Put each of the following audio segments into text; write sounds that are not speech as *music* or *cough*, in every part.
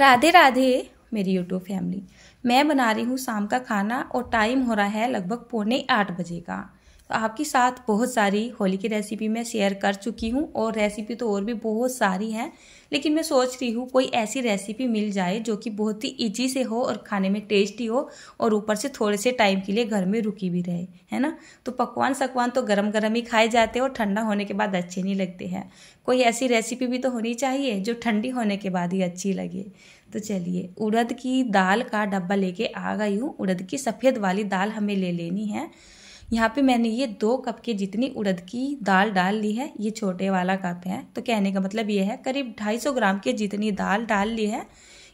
राधे राधे मेरी YouTube family मैं बना रही हूँ शाम का खाना और टाइम हो रहा है लगभग पौने आठ बजे का तो आपके साथ बहुत सारी होली की रेसिपी मैं शेयर कर चुकी हूँ और रेसिपी तो और भी बहुत सारी हैं लेकिन मैं सोच रही हूँ कोई ऐसी रेसिपी मिल जाए जो कि बहुत ही ईजी से हो और खाने में टेस्टी हो और ऊपर से थोड़े से टाइम के लिए घर में रुकी भी रहे है ना तो पकवान सकवान तो गर्म गर्म ही खाए जाते हैं और ठंडा होने के बाद अच्छे नहीं लगते हैं कोई ऐसी रेसिपी भी तो होनी चाहिए जो ठंडी होने के बाद ही अच्छी लगे तो चलिए उड़द की दाल का डब्बा लेके आ गई हूँ उड़द की सफ़ेद वाली दाल हमें ले लेनी है यहाँ पे मैंने ये दो कप के जितनी उड़द की दाल डाल ली है ये छोटे वाला कप है तो कहने का मतलब ये है करीब 250 ग्राम के जितनी दाल डाल ली है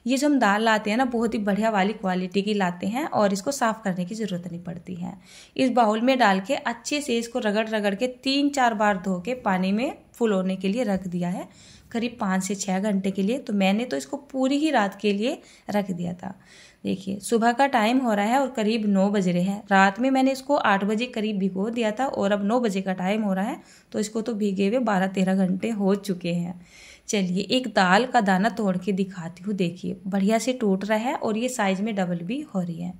ये जो हम दाल लाते हैं ना बहुत ही बढ़िया वाली क्वालिटी की लाते हैं और इसको साफ़ करने की ज़रूरत नहीं पड़ती है इस बाउल में डाल के अच्छे से इसको रगड़ रगड़ के तीन चार बार धो के पानी में फुल होने के लिए रख दिया है करीब पाँच से छः घंटे के लिए तो मैंने तो इसको पूरी ही रात के लिए रख दिया था देखिए सुबह का टाइम हो रहा है और करीब नौ बज रहे हैं रात में मैंने इसको आठ बजे करीब भिगो दिया था और अब नौ बजे का टाइम हो रहा है तो इसको तो भीगे हुए बारह तेरह घंटे हो चुके हैं चलिए एक दाल का दाना तोड़ के दिखाती हूँ देखिए बढ़िया से टूट रहा है और ये साइज़ में डबल भी हो रही है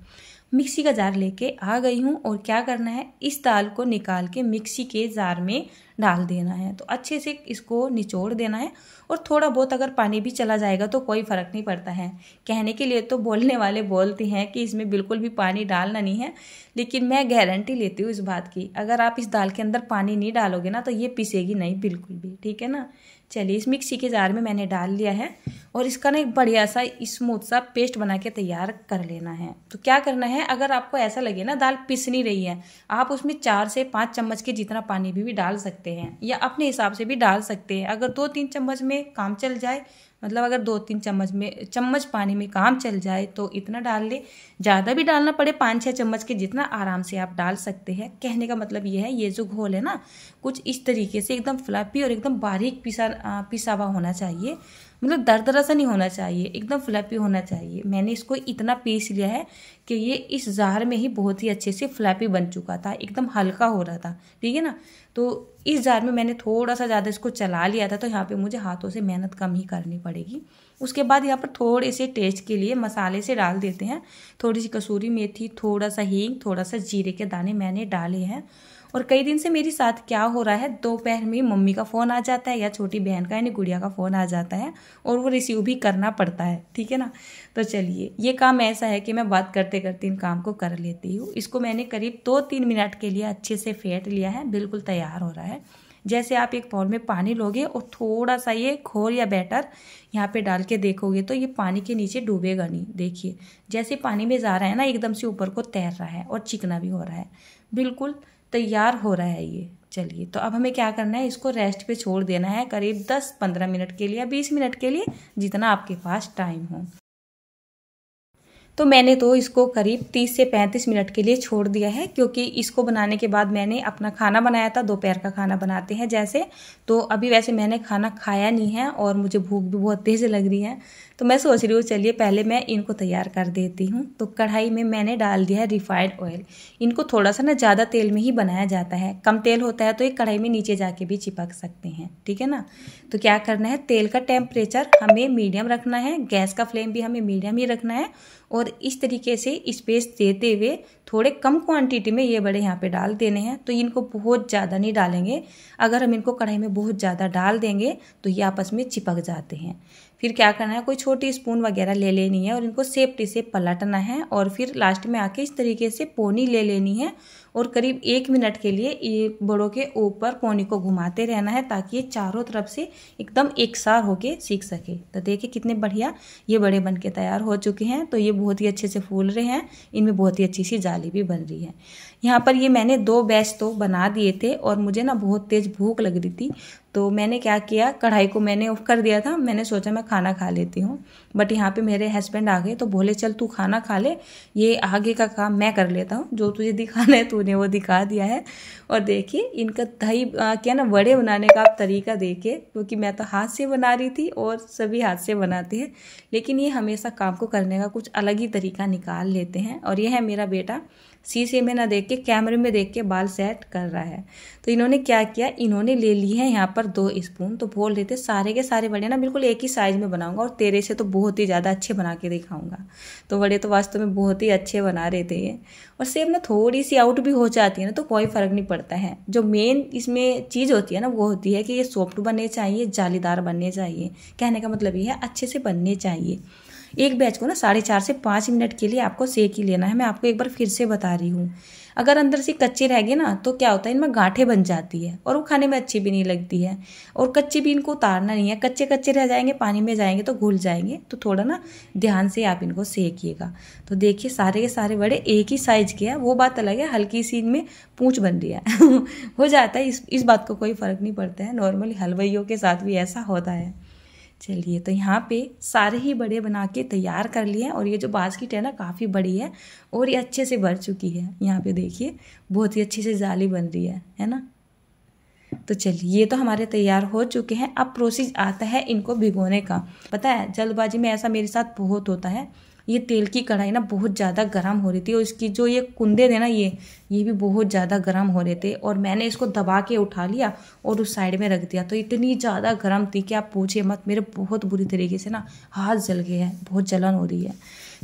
मिक्सी का जार लेके आ गई हूँ और क्या करना है इस दाल को निकाल के मिक्सी के जार में डाल देना है तो अच्छे से इसको निचोड़ देना है और थोड़ा बहुत अगर पानी भी चला जाएगा तो कोई फ़र्क नहीं पड़ता है कहने के लिए तो बोलने वाले बोलते हैं कि इसमें बिल्कुल भी पानी डालना नहीं है लेकिन मैं गारंटी लेती हूँ इस बात की अगर आप इस दाल के अंदर पानी नहीं डालोगे ना तो ये पिसेगी नहीं बिल्कुल भी ठीक है ना चलिए इस मिक्सी के जार में मैंने डाल लिया है और इसका ना एक बढ़िया सा स्मूथ सा पेस्ट बना के तैयार कर लेना है तो क्या करना है अगर आपको ऐसा लगे ना दाल पिस नहीं रही है आप उसमें चार से पाँच चम्मच के जितना पानी भी, भी डाल सकते सकते हैं या अपने हिसाब से भी डाल सकते हैं अगर दो तीन चम्मच में काम चल जाए मतलब अगर दो तीन चम्मच में चम्मच पानी में काम चल जाए तो इतना डाल लें ज़्यादा भी डालना पड़े पाँच छः चम्मच के जितना आराम से आप डाल सकते हैं कहने का मतलब ये है ये जो घोल है ना कुछ इस तरीके से एकदम फ्लफी और एकदम बारीक पिसा पिसा हुआ होना चाहिए मतलब दरा सा नहीं होना चाहिए एकदम फ्लैपी होना चाहिए मैंने इसको इतना पीस लिया है कि ये इस जार में ही बहुत ही अच्छे से फ्लैपी बन चुका था एकदम हल्का हो रहा था ठीक है ना तो इस जार में मैंने थोड़ा सा ज़्यादा इसको चला लिया था तो यहाँ पे मुझे हाथों से मेहनत कम ही करनी पड़ी पड़ेगी उसके बाद यहाँ पर थोड़े से टेस्ट के लिए मसाले से डाल देते हैं थोड़ी सी कसूरी मेथी थोड़ा सा हींग थोड़ा सा जीरे के दाने मैंने डाले हैं और कई दिन से मेरे साथ क्या हो रहा है दोपहर में मम्मी का फ़ोन आ जाता है या छोटी बहन का यानी गुड़िया का फ़ोन आ जाता है और वो रिसीव भी करना पड़ता है ठीक है ना तो चलिए ये काम ऐसा है कि मैं बात करते करते इन काम को कर लेती हूँ इसको मैंने करीब दो तीन मिनट के लिए अच्छे से फेंट लिया है बिल्कुल तैयार हो रहा है जैसे आप एक बॉल में पानी लोगे और थोड़ा सा ये खोल या बैटर यहाँ पे डाल के देखोगे तो ये पानी के नीचे डूबेगा नहीं देखिए जैसे पानी में जा रहा है ना एकदम से ऊपर को तैर रहा है और चिकना भी हो रहा है बिल्कुल तैयार हो रहा है ये चलिए तो अब हमें क्या करना है इसको रेस्ट पे छोड़ देना है करीब दस पंद्रह मिनट के लिए या बीस मिनट के लिए जितना आपके पास टाइम हो तो मैंने तो इसको करीब 30 से 35 मिनट के लिए छोड़ दिया है क्योंकि इसको बनाने के बाद मैंने अपना खाना बनाया था दोपहर का खाना बनाते हैं जैसे तो अभी वैसे मैंने खाना खाया नहीं है और मुझे भूख भी बहुत तेज़ लग रही है तो मैं सोच रही हूँ चलिए पहले मैं इनको तैयार कर देती हूँ तो कढ़ाई में मैंने डाल दिया है रिफाइंड ऑयल इनको थोड़ा सा ना ज़्यादा तेल में ही बनाया जाता है कम तेल होता है तो ये कढ़ाई में नीचे जाके भी चिपक सकते हैं ठीक है ना तो क्या करना है तेल का टेम्परेचर हमें मीडियम रखना है गैस का फ्लेम भी हमें मीडियम ही रखना है और इस तरीके से स्पेस देते हुए थोड़े कम क्वांटिटी में ये बड़े यहाँ पे डाल देने हैं तो इनको बहुत ज़्यादा नहीं डालेंगे अगर हम इनको कढ़ाई में बहुत ज़्यादा डाल देंगे तो ये आपस में चिपक जाते हैं फिर क्या करना है कोई छोटी स्पून वगैरह ले लेनी है और इनको सेफ्टी से पलटना है और फिर लास्ट में आके इस तरीके से पोनी ले लेनी है और करीब एक मिनट के लिए ये बड़ों के ऊपर पोनी को घुमाते रहना है ताकि ये चारों तरफ से एकदम एकसार होके सीख सके तो देखिए कितने बढ़िया ये बड़े बन के तैयार हो चुके हैं तो ये बहुत ही अच्छे से फूल रहे हैं इनमें बहुत ही अच्छी सी जाली भी बन रही है यहाँ पर ये मैंने दो बैच तो बना दिए थे और मुझे ना बहुत तेज़ भूख लग रही थी तो मैंने क्या किया कढ़ाई को मैंने ऑफ कर दिया था मैंने सोचा मैं खाना खा लेती हूँ बट यहाँ पे मेरे हस्बैंड आ गए तो बोले चल तू खाना खा ले ये आगे का काम मैं कर लेता हूँ जो तुझे दिखाना है तू उन्हें वो दिखा दिया है और देखिए इनका दही क्या ना बड़े बनाने का आप तरीका देखिए क्योंकि मैं तो हाथ से बना रही थी और सभी हाथ से बनाते हैं लेकिन ये हमेशा काम को करने का कुछ अलग ही तरीका निकाल लेते हैं और यह है मेरा बेटा शीशे में ना देख के कैमरे में देख के बाल सेट कर रहा है तो इन्होंने क्या किया इन्होंने ले ली है यहाँ पर दो स्पून तो बोल रहे थे सारे के सारे बड़े ना बिल्कुल एक ही साइज में बनाऊंगा और तेरे से तो बहुत ही ज़्यादा अच्छे बना के दिखाऊंगा तो बड़े तो वास्तव में बहुत ही अच्छे बना रहे थे ये और सेब ना थोड़ी सी आउट भी हो जाती है ना तो कोई फ़र्क नहीं पड़ता है जो मेन इसमें चीज़ होती है ना वो होती है कि ये सॉफ्ट बनने चाहिए जालीदार बनने चाहिए कहने का मतलब ये है अच्छे से बनने चाहिए एक बैच को ना साढ़े चार से पाँच मिनट के लिए आपको सेक ही लेना है मैं आपको एक बार फिर से बता रही हूँ अगर अंदर से कच्चे रह गए ना तो क्या होता है इनमें गांठें बन जाती है और वो खाने में अच्छी भी नहीं लगती है और कच्चे भी इनको उतारना नहीं है कच्चे कच्चे रह जाएंगे पानी में जाएंगे तो घुल जाएंगे तो थोड़ा ना ध्यान से आप इनको सेकिएगा तो देखिए सारे के सारे बड़े एक ही साइज के हैं वो बात अलग है हल्की सी इनमें पूँछ बन रही है *laughs* हो जाता है इस इस बात को कोई फ़र्क नहीं पड़ता है नॉर्मली हलवाइयों के साथ भी ऐसा होता है चलिए तो यहाँ पे सारे ही बड़े बना के तैयार कर लिए हैं और ये जो बास्किट है ना काफ़ी बड़ी है और ये अच्छे से भर चुकी है यहाँ पे देखिए बहुत ही अच्छी से जाली बन रही है है ना तो चलिए ये तो हमारे तैयार हो चुके हैं अब प्रोसेस आता है इनको भिगोने का पता है जल्दबाजी में ऐसा मेरे साथ बहुत होता है ये तेल की कढ़ाई ना बहुत ज़्यादा गर्म हो रही थी और इसकी जो ये कुंदे थे ना ये ये भी बहुत ज़्यादा गर्म हो रहे थे और मैंने इसको दबा के उठा लिया और उस साइड में रख दिया तो इतनी ज़्यादा गर्म थी कि आप पूछिए मत मेरे बहुत बुरी तरीके से ना हाथ जल गए हैं बहुत जलन हो रही है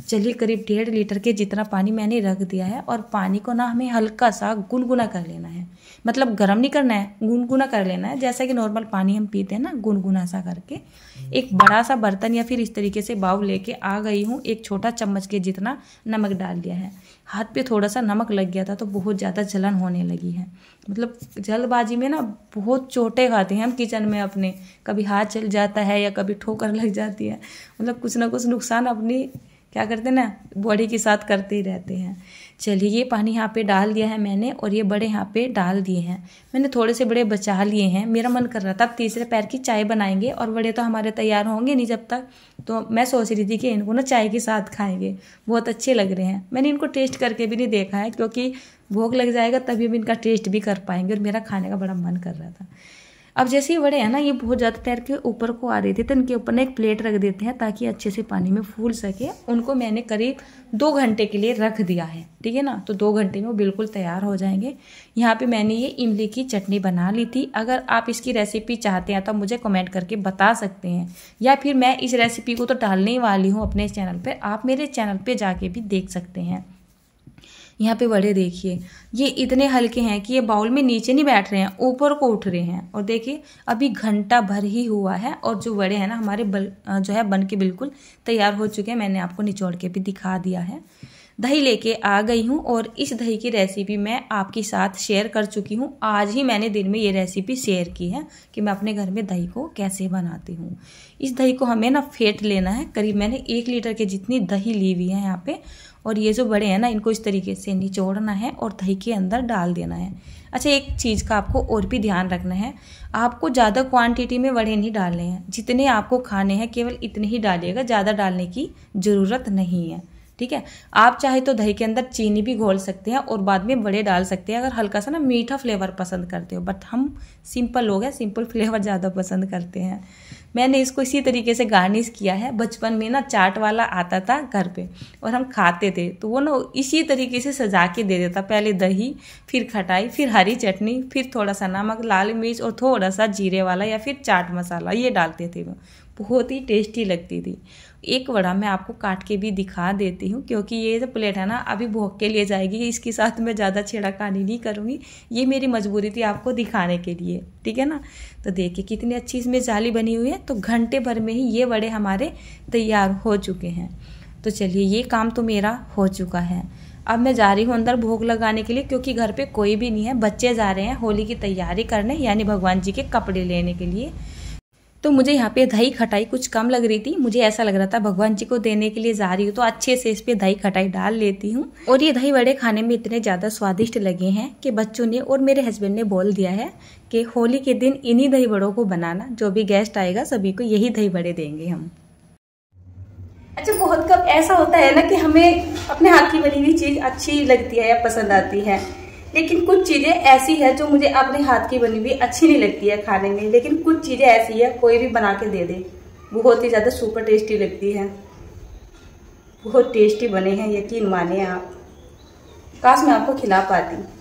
चलिए करीब डेढ़ लीटर के जितना पानी मैंने रख दिया है और पानी को ना हमें हल्का सा गुनगुना कर लेना है मतलब गर्म नहीं करना है गुनगुना कर लेना है जैसा कि नॉर्मल पानी हम पीते हैं ना गुनगुना सा करके एक बड़ा सा बर्तन या फिर इस तरीके से बाउल लेके आ गई हूँ एक छोटा चम्मच के जितना नमक डाल दिया है हाथ पे थोड़ा सा नमक लग गया था तो बहुत ज़्यादा जलन होने लगी है मतलब जल्दबाजी में ना बहुत चोटें खाते हैं हम किचन में अपने कभी हाथ चल जाता है या कभी ठोकर लग जाती है मतलब कुछ ना कुछ नुकसान अपनी क्या करते हैं ना बॉडी के साथ करते ही रहते हैं चलिए ये पानी यहाँ पे डाल दिया है मैंने और ये बड़े यहाँ पे डाल दिए हैं मैंने थोड़े से बड़े बचा लिए हैं मेरा मन कर रहा था अब तीसरे पैर की चाय बनाएंगे और बड़े तो हमारे तैयार होंगे नहीं जब तक तो मैं सोच रही थी कि इनको ना चाय के साथ खाएंगे बहुत अच्छे लग रहे हैं मैंने इनको टेस्ट करके भी नहीं देखा है क्योंकि भूख लग जाएगा तभी भी इनका टेस्ट भी कर पाएंगे और मेरा खाने का बड़ा मन कर रहा था अब जैसे ही बड़े हैं ना ये बहुत ज़्यादा तैर के ऊपर को आ रहे थे तो इनके ऊपर ना एक प्लेट रख देते हैं ताकि अच्छे से पानी में फूल सके उनको मैंने करीब दो घंटे के लिए रख दिया है ठीक है ना तो दो घंटे में वो बिल्कुल तैयार हो जाएंगे यहाँ पे मैंने ये इमली की चटनी बना ली थी अगर आप इसकी रेसिपी चाहते हैं तो मुझे कमेंट करके बता सकते हैं या फिर मैं इस रेसिपी को तो डालने ही वाली हूँ अपने चैनल पर आप मेरे चैनल पर जाके भी देख सकते हैं यहाँ पे बड़े देखिए ये इतने हल्के हैं कि ये बाउल में नीचे नहीं बैठ रहे हैं ऊपर को उठ रहे हैं और देखिए अभी घंटा भर ही हुआ है और जो बड़े हैं ना हमारे बल जो है बन के बिल्कुल तैयार हो चुके हैं मैंने आपको निचोड़ के भी दिखा दिया है दही लेके आ गई हूँ और इस दही की रेसिपी मैं आपके साथ शेयर कर चुकी हूँ आज ही मैंने दिन में ये रेसिपी शेयर की है कि मैं अपने घर में दही को कैसे बनाती हूँ इस दही को हमें ना फेंट लेना है करीब मैंने एक लीटर के जितनी दही ली हुई है यहाँ पे और ये जो बड़े हैं ना इनको इस तरीके से निचोड़ना है और दही के अंदर डाल देना है अच्छा एक चीज़ का आपको और भी ध्यान रखना है आपको ज़्यादा क्वांटिटी में बड़े नहीं डालने हैं जितने आपको खाने हैं केवल इतने ही डालिएगा ज़्यादा डालने की ज़रूरत नहीं है ठीक है आप चाहे तो दही के अंदर चीनी भी घोल सकते हैं और बाद में बड़े डाल सकते हैं अगर हल्का सा ना मीठा फ्लेवर पसंद करते हो बट हम सिंपल लोग हैं सिंपल फ्लेवर ज़्यादा पसंद करते हैं मैंने इसको इसी तरीके से गार्निश किया है बचपन में ना चाट वाला आता था घर पे और हम खाते थे तो वो ना इसी तरीके से सजा के दे देता पहले दही फिर खटाई फिर हरी चटनी फिर थोड़ा सा नमक लाल मिर्च और थोड़ा सा जीरे वाला या फिर चाट मसाला ये डालते थे वो बहुत ही टेस्टी लगती थी एक वड़ा मैं आपको काट के भी दिखा देती हूँ क्योंकि ये जो प्लेट है ना अभी भोग के लिए जाएगी इसके साथ मैं ज़्यादा छेड़ाखानी नहीं करूँगी ये मेरी मजबूरी थी आपको दिखाने के लिए ठीक है ना तो देखिए कितनी अच्छी इसमें जाली बनी हुई है तो घंटे भर में ही ये वड़े हमारे तैयार हो चुके हैं तो चलिए ये काम तो मेरा हो चुका है अब मैं जा रही हूँ अंदर भोग लगाने के लिए क्योंकि घर पे कोई भी नहीं है बच्चे जा रहे हैं होली की तैयारी करने यानी भगवान जी के कपड़े लेने के लिए तो मुझे यहाँ पे दही खटाई कुछ कम लग रही थी मुझे ऐसा लग रहा था भगवान जी को देने के लिए जा रही हूँ तो अच्छे से इस पे दही खटाई डाल लेती हूँ और ये दही बड़े खाने में इतने ज़्यादा स्वादिष्ट लगे हैं कि बच्चों ने और मेरे हस्बैंड ने बोल दिया है कि होली के दिन इन्हीं दही बड़ों को बनाना जो भी गेस्ट आएगा सभी को यही दही बड़े देंगे हम अच्छा बहुत कब ऐसा होता है ना कि हमें अपने हाथ की बनी हुई चीज़ अच्छी लगती है या पसंद आती है लेकिन कुछ चीज़ें ऐसी है जो मुझे अपने हाथ की बनी हुई अच्छी नहीं लगती है खाने में लेकिन कुछ चीज़ें ऐसी है कोई भी बना के दे दे बहुत ही ज़्यादा सुपर टेस्टी लगती है बहुत टेस्टी बने हैं यकीन माने आप काश मैं आपको खिला पाती